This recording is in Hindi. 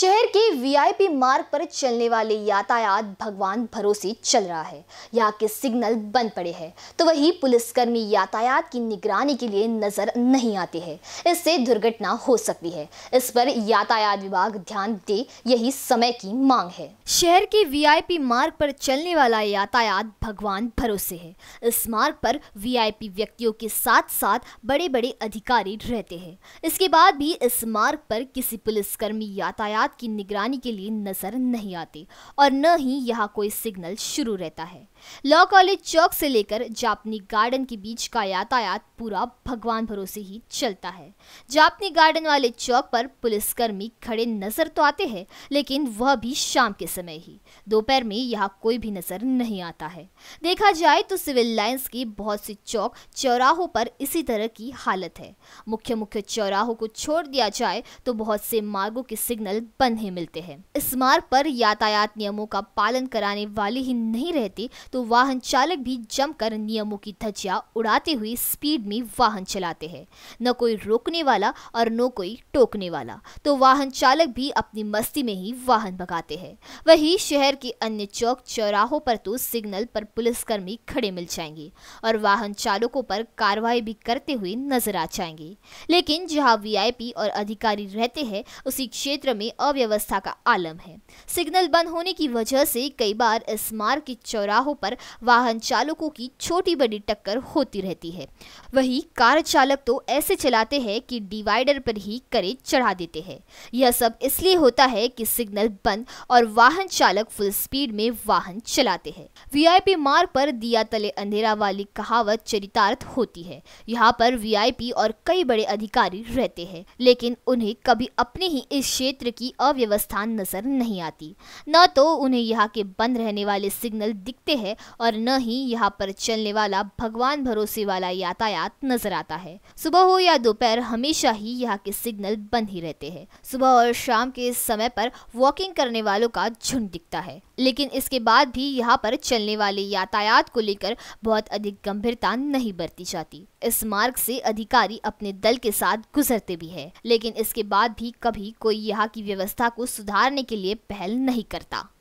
शहर के वीआईपी मार्ग पर चलने वाले यातायात भगवान भरोसे चल रहा है यहाँ के सिग्नल बंद पड़े हैं तो वही पुलिसकर्मी यातायात की निगरानी के लिए नजर नहीं आते हैं इससे दुर्घटना हो सकती है इस पर यातायात विभाग ध्यान दे यही समय की मांग है शहर के वीआईपी मार्ग पर चलने वाला यातायात भगवान भरोसे है इस मार्ग पर वी व्यक्तियों के साथ साथ बड़े बड़े अधिकारी रहते हैं इसके बाद भी इस मार्ग पर किसी पुलिसकर्मी यातायात रात की निगरानी के लिए नजर नहीं आती और न ही यहाँ कोई सिग्नल शुरू रहता है लॉ कॉलेज चौक से लेकर जापनी गार्डन के बीच का यातायात पूरा भगवान भरोसे ही चलता है जापनी गार्डन वाले चौक पर पुलिसकर्मी खड़े नजर तो आते हैं लेकिन वह भी शाम के समय ही दोपहर में यहाँ कोई भी नजर नहीं आता है देखा जाए तो सिविल लाइन्स के बहुत से चौक चौराहों पर इसी तरह की हालत है मुख्य मुख्य चौराहों को छोड़ दिया जाए तो बहुत से मार्गों के सिग्नल पन्हे मिलते हैं इस मार्ग पर यातायात नियमों का पालन कराने वाले ही नहीं रहते तो वाहन चालक भी जमकर नियमों की धज्जिया उड़ाते हुए स्पीड में वाहन चलाते हैं न कोई रोकने वाला और न कोई टोकने वाला तो वाहन चालक भी अपनी मस्ती में ही वाहन भगाते हैं वही शहर के अन्य चौक चौराहों पर तो सिग्नल पर पुलिसकर्मी खड़े मिल जाएंगे और वाहन चालकों पर कार्रवाई भी करते हुए नजर आ जाएंगे लेकिन जहां वी और अधिकारी रहते हैं उसी क्षेत्र में अव्यवस्था का आलम है सिग्नल बंद होने की वजह से कई बार इस मार्ग के चौराहों पर वाहन चालकों की छोटी बड़ी टक्कर होती रहती है वही कार चालक तो ऐसे चलाते हैं कि डिवाइडर पर ही करे चढ़ा देते हैं यह सब इसलिए होता है कि सिग्नल बंद और वाहन चालक फुल स्पीड में वाहन चलाते हैं वीआईपी मार्ग पर दिया तले अंधेरा वाली कहावत चरितार्थ होती है यहाँ पर वीआईपी और कई बड़े अधिकारी रहते हैं लेकिन उन्हें कभी अपने ही इस क्षेत्र की की अव्यवस्था नज़र नहीं आती न तो उन्हें यहाँ के बंद रहने वाले सिग्नल दिखते हैं और न ही यहाँ पर चलने वाला भगवान भरोसे वाला यातायात नज़र आता है सुबह हो या दोपहर हमेशा ही यहाँ के सिग्नल बंद ही रहते हैं सुबह और शाम के समय पर वॉकिंग करने वालों का झुंड दिखता है लेकिन इसके बाद भी यहाँ पर चलने वाले यातायात को लेकर बहुत अधिक गंभीरता नहीं बरती जाती इस मार्ग से अधिकारी अपने दल के साथ गुजरते भी है लेकिन इसके बाद भी कभी कोई यहाँ की व्यवस्था व्यवस्था को सुधारने के लिए पहल नहीं करता